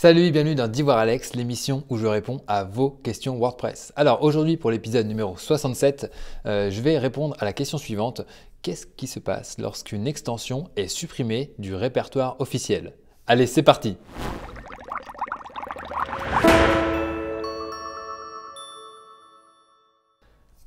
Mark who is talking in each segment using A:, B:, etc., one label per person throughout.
A: Salut, bienvenue dans D'Ivoire Alex, l'émission où je réponds à vos questions WordPress. Alors aujourd'hui pour l'épisode numéro 67, euh, je vais répondre à la question suivante. Qu'est-ce qui se passe lorsqu'une extension est supprimée du répertoire officiel Allez, c'est parti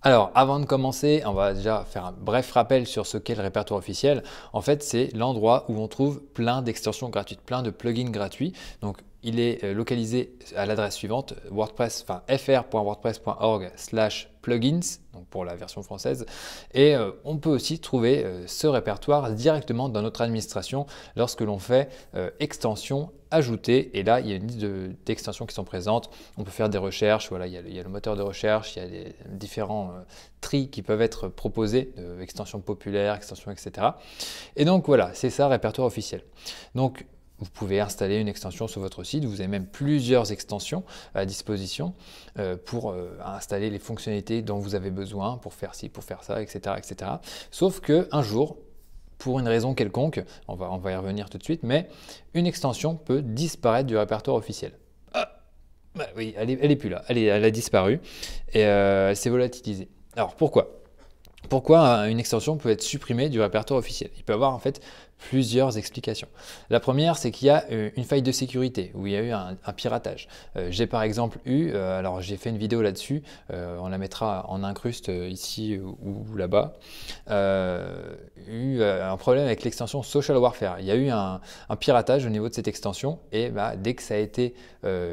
A: Alors, avant de commencer, on va déjà faire un bref rappel sur ce qu'est le répertoire officiel. En fait, c'est l'endroit où on trouve plein d'extensions gratuites, plein de plugins gratuits. Donc, il est euh, localisé à l'adresse suivante wordpress, fr.wordpress.org plugins, donc pour la version française. Et euh, on peut aussi trouver euh, ce répertoire directement dans notre administration lorsque l'on fait euh, extension ajouter et là il y a une liste d'extensions qui sont présentes on peut faire des recherches voilà il y a, le moteur de recherche il y a différents tri qui peuvent être proposés extensions populaires extensions etc et donc voilà c'est ça répertoire officiel donc vous pouvez installer une extension sur votre site, vous avez même plusieurs extensions à disposition euh, pour euh, installer les fonctionnalités dont vous avez besoin pour faire ci, pour faire ça, etc. etc. Sauf qu'un jour, pour une raison quelconque, on va, on y revenir tout de suite, mais une extension peut disparaître du répertoire officiel. Ah, bah oui, elle n'est plus là, elle, elle, a disparu et c'est euh, elle s'est volatilisée. Alors pourquoi pourquoi une extension peut être supprimée du répertoire officiel Il peut y avoir en fait plusieurs explications. La première, c'est qu'il y a euh, une faille de sécurité où il y a eu un, piratage. Euh, j'ai par exemple eu, euh, alors j'ai fait une vidéo là-dessus, on la mettra en incruste ici ou, là-bas, eu un problème avec l'extension Social Warfare. Il y a eu un, piratage au niveau de cette extension et bah, dès que ça a été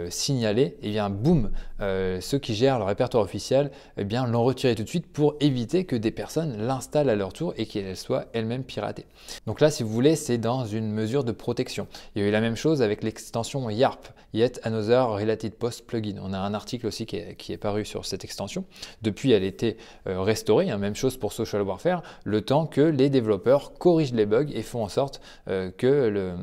A: signalé, et eh bien boum, ceux qui gèrent le répertoire officiel eh bien l'ont retiré tout de suite pour éviter que des personnes l'installent à leur tour et qu'elles soient elles-mêmes piratées. Donc là, si vous c'est dans une mesure de protection. Il y a eu la même chose avec l'extension YARP, Yet Another Related Post Plugin. On a un article aussi qui est, paru sur cette extension. Depuis, elle a été euh, restaurée. Hein, même chose pour Social Warfare, le temps que les développeurs corrigent les bugs et font en sorte euh, euh,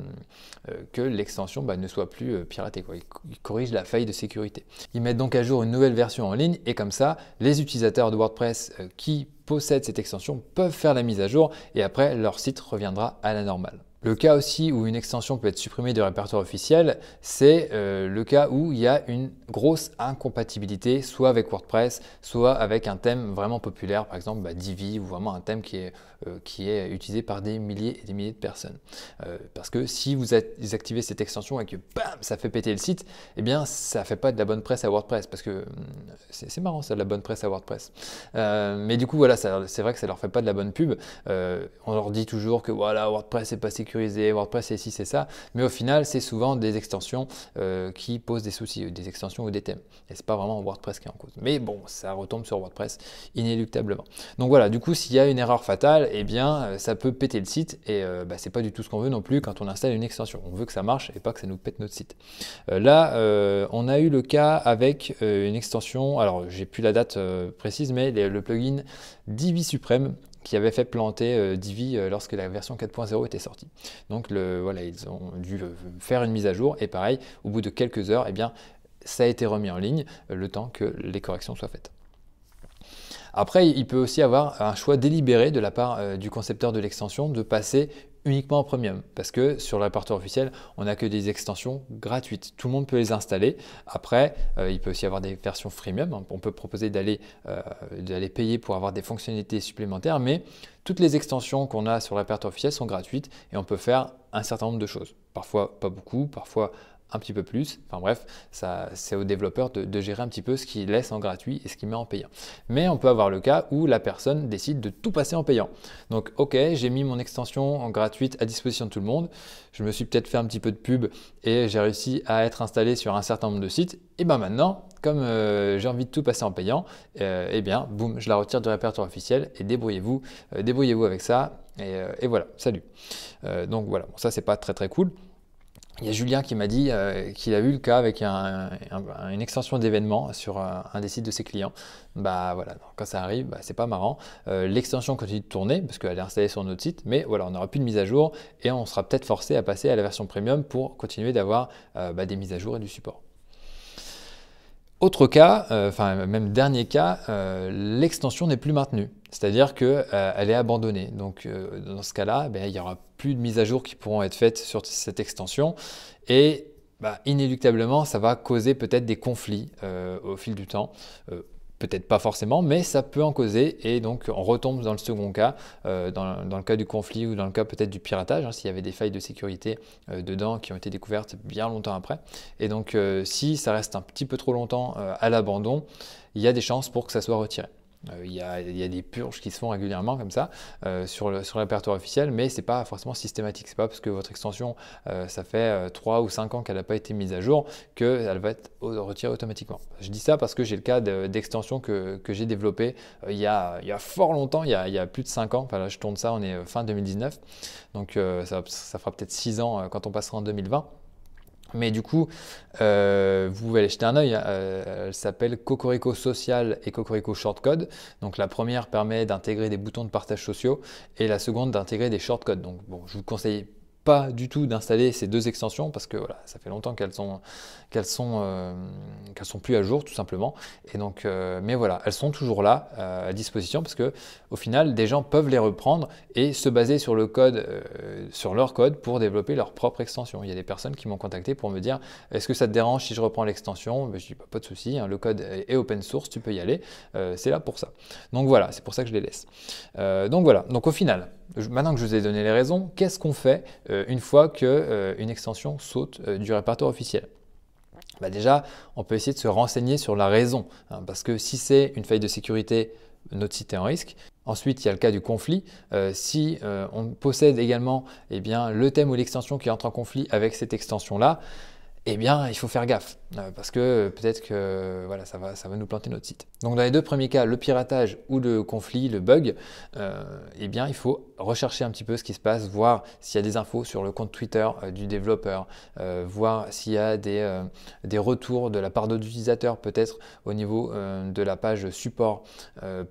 A: que l'extension bah, ne soit plus piratée. Quoi. ils corrigent la faille de sécurité. Ils mettent donc à jour une nouvelle version en ligne et comme ça, les utilisateurs de WordPress qui possèdent cette extension peuvent faire la mise à jour et après leur site reviendra à la normale. Le cas aussi où une extension peut être supprimée du répertoire officiel, c'est euh, le cas où il y a une grosse incompatibilité, soit avec WordPress, soit avec un thème vraiment populaire, par exemple bah, Divi, ou vraiment un thème qui est, euh, qui est utilisé par des milliers et des milliers de personnes. Euh, parce que si vous, activez cette extension et que ça fait péter le site, eh bien, ça fait pas de la bonne presse à WordPress, parce que hum, c'est marrant ça, de la bonne presse à WordPress. Euh, mais du coup, voilà, c'est vrai que ça leur fait pas de la bonne pub. Euh, on leur dit toujours que voilà, WordPress n'est pas sécurisé, WordPress c'est si c'est ça, mais au final, c'est souvent des extensions euh, qui posent des soucis, des extensions ou des thèmes. Et n'est pas vraiment WordPress qui est en cause. Mais bon, ça retombe sur WordPress inéluctablement. Donc voilà, du coup, s'il y a une erreur fatale, eh bien, ça peut péter le site et bah, c'est pas du tout ce qu'on veut non plus quand on installe une extension. On veut que ça marche et pas que ça nous pète notre site. Euh, là, euh, on a eu le cas avec euh, une extension, alors j'ai plus la date précise, mais le plugin Divi Supreme qui avait fait planter Divi lorsque la version 4.0 était sortie. Donc le, voilà, ils ont dû faire une mise à jour et pareil, au bout de quelques heures, et eh bien, ça a été remis en ligne le temps que les corrections soient faites. Après, il peut aussi avoir un choix délibéré de la part du concepteur de l'extension de passer uniquement en premium parce que sur le répertoire officiel, on n'a que des extensions gratuites. Tout le monde peut les installer. Après, euh, il peut aussi avoir des versions freemium. On peut proposer euh, d'aller payer pour avoir des fonctionnalités supplémentaires, mais toutes les extensions qu'on a sur le répertoire officiel sont gratuites et on peut faire un certain nombre de choses. Parfois pas beaucoup, parfois un petit peu plus. Enfin bref, ça, c'est au développeur de, gérer un petit peu ce qui laisse en gratuit et ce qu'il met en payant. Mais on peut avoir le cas où la personne décide de tout passer en payant. Donc ok, j'ai mis mon extension en gratuite à disposition de tout le monde. Je me suis peut-être fait un petit peu de pub et j'ai réussi à être installé sur un certain nombre de sites. Et ben maintenant, comme euh, j'ai envie de tout passer en payant, et euh, eh bien boum, je la retire du répertoire officiel et débrouillez-vous, euh, débrouillez-vous avec ça. Et, voilà, salut. donc voilà, ça c'est pas très très cool il y a Julien qui m'a dit euh, qu'il a eu le cas avec une extension d'événement sur euh, un, des sites de ses clients. Bah voilà, quand ça arrive, ce bah, c'est pas marrant. Euh, l'extension continue de tourner parce qu'elle est installée sur notre site, mais voilà, on n'aura plus de mise à jour et on sera peut-être forcé à passer à la version premium pour continuer d'avoir bah, des mises à jour et du support. Autre cas, euh, enfin même dernier cas, euh, l'extension n'est plus maintenue, c'est-à-dire qu'elle euh, est abandonnée. Donc dans ce cas-là, ben, il n'y aura plus de mises à jour qui pourront être faites sur cette extension et bah, inéluctablement, ça va causer peut-être des conflits au fil du temps peut-être pas forcément, mais ça peut en causer et donc on retombe dans le second cas, euh, dans, le cas du conflit ou dans le cas peut-être du piratage, hein, s'il y avait des failles de sécurité euh, dedans qui ont été découvertes bien longtemps après. Et donc euh, si ça reste un petit peu trop longtemps à l'abandon, il y a des chances pour que ça soit retiré. Euh, il y, a, des purges qui se font régulièrement comme ça euh, sur, l'apertoire officiel, mais n'est pas forcément systématique. ce n'est pas parce que votre extension, euh, ça fait 3 ou 5 ans qu'elle n'a pas été mise à jour qu'elle va être retirée automatiquement. Je dis ça parce que j'ai le cas d'extensions que, j'ai développées il, y a, fort longtemps, il y a, plus de 5 ans. Enfin là, je tourne ça, on est fin 2019, donc ça, ça, fera peut-être 6 ans quand on passera en 2020. Mais du coup, euh, vous pouvez aller jeter un œil. Hein, euh, elle s'appelle Cocorico Social et Cocorico Shortcode. Donc la première permet d'intégrer des boutons de partage sociaux et la seconde d'intégrer des shortcodes. Donc bon, je vous conseille pas du tout d'installer ces deux extensions parce que voilà, ça fait longtemps qu'elles sont qu'elles sont euh, qu'elles sont plus à jour tout simplement. Et donc, euh, mais voilà, elles sont toujours là euh, à disposition parce que au final, des gens peuvent les reprendre et se baser sur le code, sur leur code pour développer leur propre extension. Il y a des personnes qui m'ont contacté pour me dire est-ce que ça te dérange si je reprends l'extension Je dis bah, pas, de souci, hein, le code est open source, tu peux y aller, c'est là pour ça. Donc voilà, c'est pour ça que je les laisse. donc voilà, donc au final maintenant que je vous ai donné les raisons, qu'est-ce qu'on fait euh, une fois qu'une euh, extension saute euh, du répertoire officiel bah, déjà, on peut essayer de se renseigner sur la raison, hein, parce que si c'est une faille de sécurité, notre site est en risque. Ensuite, il y a le cas du conflit. si on possède également eh bien, le thème ou l'extension qui entre en conflit avec cette extension-là, eh bien, il faut faire gaffe, euh, parce que peut-être que voilà, ça, va, ça va nous planter notre site. Donc dans les deux premiers cas, le piratage ou le conflit, le bug, euh, eh bien, il faut rechercher un petit peu ce qui se passe, voir s'il y a des infos sur le compte Twitter euh, du développeur, voir s'il y a des, des retours de la part d'autres utilisateurs, peut-être au niveau de la page support,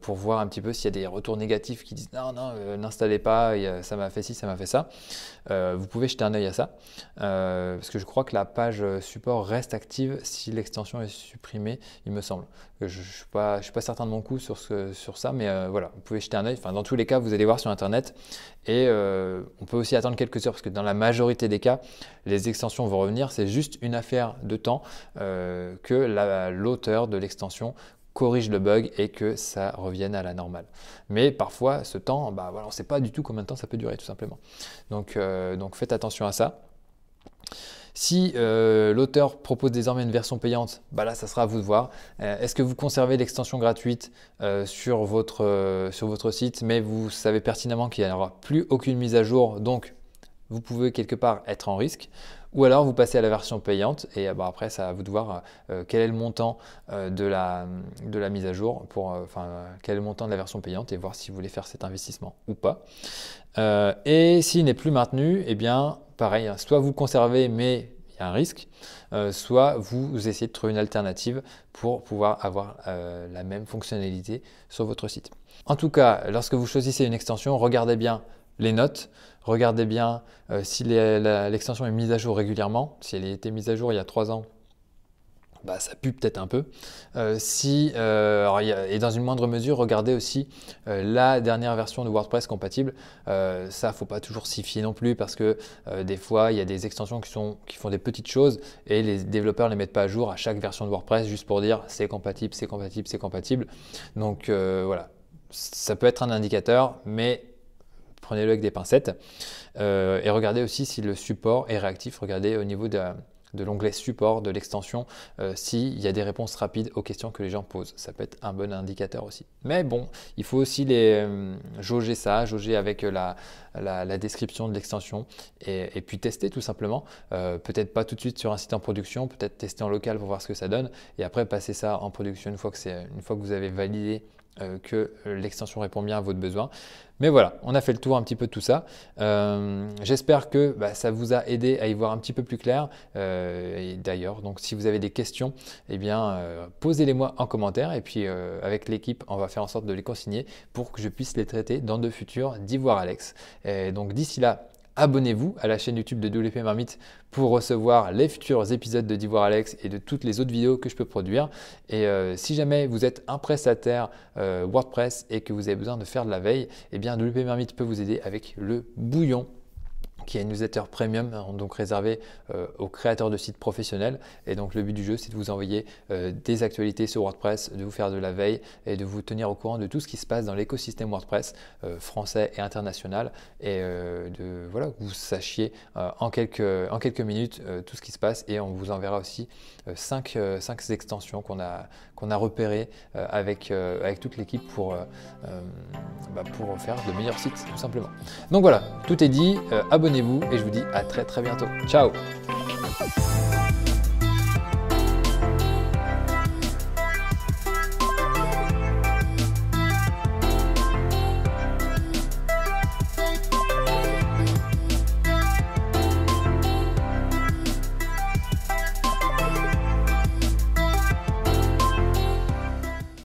A: pour voir un petit peu s'il y a des retours négatifs qui disent non, non, n'installez pas, ça m'a fait ci, ça m'a fait ça. vous pouvez jeter un œil à ça, parce que je crois que la page support reste active si l'extension est supprimée, il me semble. Je ne je suis, pas certain de mon coup sur, ce, sur ça, mais euh, voilà, vous pouvez jeter un œil. Enfin, dans tous les cas, vous allez voir sur Internet. Et euh, on peut aussi attendre quelques heures, parce que dans la majorité des cas, les extensions vont revenir. C'est juste une affaire de temps euh, que l'auteur de l'extension corrige le bug et que ça revienne à la normale. Mais parfois, ce temps, bah, voilà, on ne sait pas du tout combien de temps ça peut durer, tout simplement. Donc, donc faites attention à ça. Si euh, l'auteur propose désormais une version payante, bah là, ça sera à vous de voir. Euh, est-ce que vous conservez l'extension gratuite euh, sur, votre, sur votre site, mais vous savez pertinemment qu'il n'y aura plus aucune mise à jour, donc vous pouvez quelque part être en risque ou alors vous passez à la version payante et bah, après ça va vous de voir quel est le montant de, la, de la mise à jour pour quel est le montant de la version payante et voir si vous voulez faire cet investissement ou pas et s'il n'est plus maintenu eh bien pareil, hein. soit vous conservez mais il y a un risque, euh, soit vous, essayez de trouver une alternative pour pouvoir avoir euh, la même fonctionnalité sur votre site. En tout cas, lorsque vous choisissez une extension, regardez bien les notes, regardez bien euh, si l'extension est mise à jour régulièrement, si elle a été mise à jour il y a trois ans bah, ça pue peut-être un peu. Euh, si, euh, et dans une moindre mesure, regardez aussi euh, la dernière version de WordPress compatible. ça, faut pas toujours s'y fier non plus parce que des fois, il y a des extensions qui, sont, qui font des petites choses et les développeurs ne les mettent pas à jour à chaque version de WordPress juste pour dire c'est compatible, c'est compatible, c'est compatible. Donc voilà, ça peut être un indicateur, mais prenez-le avec des pincettes. et regardez aussi si le support est réactif. Regardez au niveau de de l'onglet support de l'extension euh, s'il y a des réponses rapides aux questions que les gens posent. Ça peut être un bon indicateur aussi. Mais bon, il faut aussi les euh, jauger ça, jauger avec la, description de l'extension et, puis tester tout simplement. Euh, peut-être pas tout de suite sur un site en production, peut-être tester en local pour voir ce que ça donne et après passer ça en production une fois que, une fois que vous avez validé euh, que euh, l'extension répond bien à votre besoin. Mais voilà, on a fait le tour un petit peu de tout ça. Euh, j'espère que bah, ça vous a aidé à y voir un petit peu plus clair. D'ailleurs, donc si vous avez des questions, eh bien posez-les-moi en commentaire et puis avec l'équipe, on va faire en sorte de les consigner pour que je puisse les traiter dans de futurs d'Ivoire Alex. Et donc d'ici là, abonnez-vous à la chaîne YouTube de WP Marmite pour recevoir les futurs épisodes de Divoire Alex et de toutes les autres vidéos que je peux produire. Et euh, si jamais vous êtes un prestataire euh, WordPress et que vous avez besoin de faire de la veille, eh bien WP Marmite peut vous aider avec le bouillon qui est une newsletter premium, hein, donc réservée euh, aux créateurs de sites professionnels. Et donc le but du jeu, c'est de vous envoyer euh, des actualités sur WordPress, de vous faire de la veille et de vous tenir au courant de tout ce qui se passe dans l'écosystème WordPress euh, français et international. Et de, voilà, vous sachiez en, quelques, en quelques minutes tout ce qui se passe. Et on vous enverra aussi 5, cinq extensions qu'on a, qu'on a repérées avec, avec toute l'équipe pour, bah, pour faire de meilleurs sites, tout simplement. Donc voilà, tout est dit. abonnez vous et je vous dis à très très bientôt. Ciao